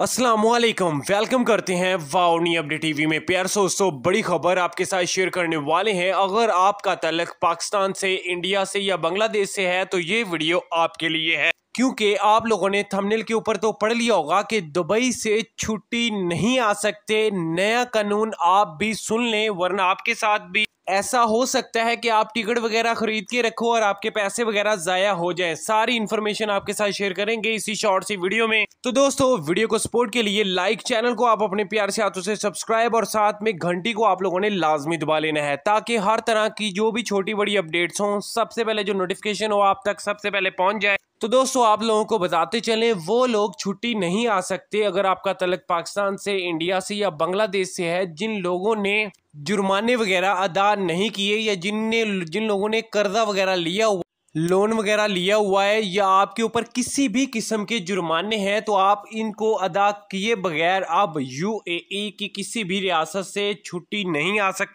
Aslam welcome करते हैं वाउनी update TV में प्यार दोस्तों बड़ी खबर आपके साथ शेयर करने वाले हैं अगर आपका तलक पाकिस्तान से इंडिया से या बांग्लादेश से है तो ये वीडियो आपके लिए है क्योंकि आप लोगों ने थंबनेल के ऊपर तो पढ़ लिया होगा कि दुबई से छुट्टी नहीं आ सकते नया कानून आप भी सुन लें वरना आपके साथ भी ऐसा हो सकता है कि आप टिकट वगैरह खरीद के रखो और आपके पैसे वगैरह ज़ाया हो जाए सारी इन्फॉर्मेशन आपके साथ शेयर करेंगे इसी शॉर्ट सी वीडियो में तो दोस्तों वीडियो को सपोर्ट के लिए लाइक चैनल को आप अपने प्यार से हाथों से सब्सक्राइब और साथ में घंटी को आप लोगों ने लाजमी दबा लेना है ताकि हर तरह की जो भी छोटी बड़ी अपडेट्स हों सबसे पहले जो नोटिफिकेशन हो आप तक सबसे पहले पहुंच जाए तो दोस्तों आप लोगों को बताते चलें वो लोग छुट्टी नहीं आ सकते अगर आपका तलक पाकिस्तान से इंडिया से या बांग्लादेश से है जिन लोगों ने जुर्माने वगैरह अदा नहीं किए या जिनने जिन लोगों ने कर्जा वगैरह लिया हुआ लोन वगैरह लिया हुआ है या आपके ऊपर किसी भी किस्म के जुर्माने हैं तो आप इनको अदा किए बगैर आप यू e की किसी भी रियासत से छुट्टी नहीं आ सकते